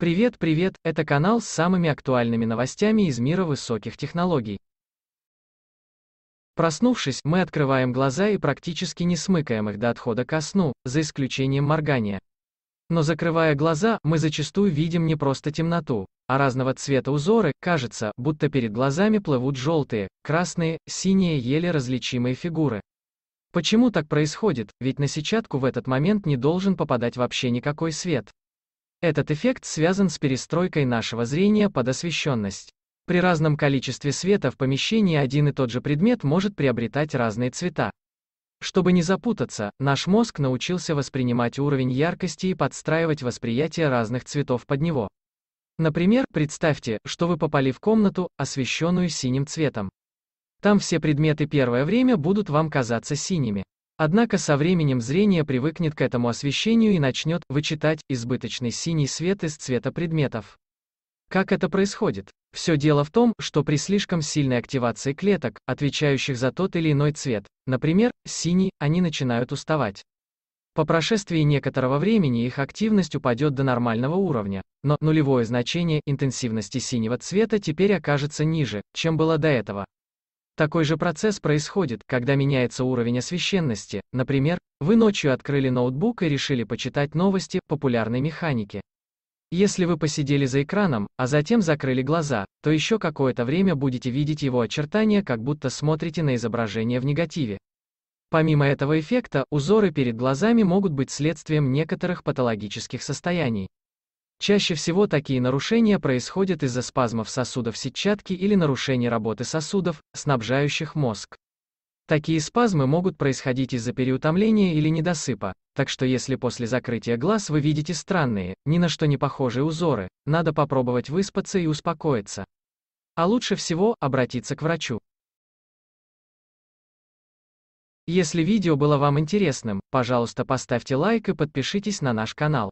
Привет, привет, это канал с самыми актуальными новостями из мира высоких технологий. Проснувшись, мы открываем глаза и практически не смыкаем их до отхода ко сну, за исключением моргания. Но закрывая глаза, мы зачастую видим не просто темноту, а разного цвета узоры, кажется, будто перед глазами плывут желтые, красные, синие еле различимые фигуры. Почему так происходит, ведь на сетчатку в этот момент не должен попадать вообще никакой свет. Этот эффект связан с перестройкой нашего зрения под освещенность. При разном количестве света в помещении один и тот же предмет может приобретать разные цвета. Чтобы не запутаться, наш мозг научился воспринимать уровень яркости и подстраивать восприятие разных цветов под него. Например, представьте, что вы попали в комнату, освещенную синим цветом. Там все предметы первое время будут вам казаться синими. Однако со временем зрение привыкнет к этому освещению и начнет вычитать избыточный синий свет из цвета предметов. Как это происходит? Все дело в том, что при слишком сильной активации клеток, отвечающих за тот или иной цвет, например, синий, они начинают уставать. По прошествии некоторого времени их активность упадет до нормального уровня, но нулевое значение интенсивности синего цвета теперь окажется ниже, чем было до этого, такой же процесс происходит, когда меняется уровень освещенности. Например, вы ночью открыли ноутбук и решили почитать новости популярной механики. Если вы посидели за экраном, а затем закрыли глаза, то еще какое-то время будете видеть его очертания, как будто смотрите на изображение в негативе. Помимо этого эффекта, узоры перед глазами могут быть следствием некоторых патологических состояний. Чаще всего такие нарушения происходят из-за спазмов сосудов сетчатки или нарушений работы сосудов, снабжающих мозг. Такие спазмы могут происходить из-за переутомления или недосыпа, так что если после закрытия глаз вы видите странные, ни на что не похожие узоры, надо попробовать выспаться и успокоиться. А лучше всего обратиться к врачу. Если видео было вам интересным, пожалуйста поставьте лайк и подпишитесь на наш канал.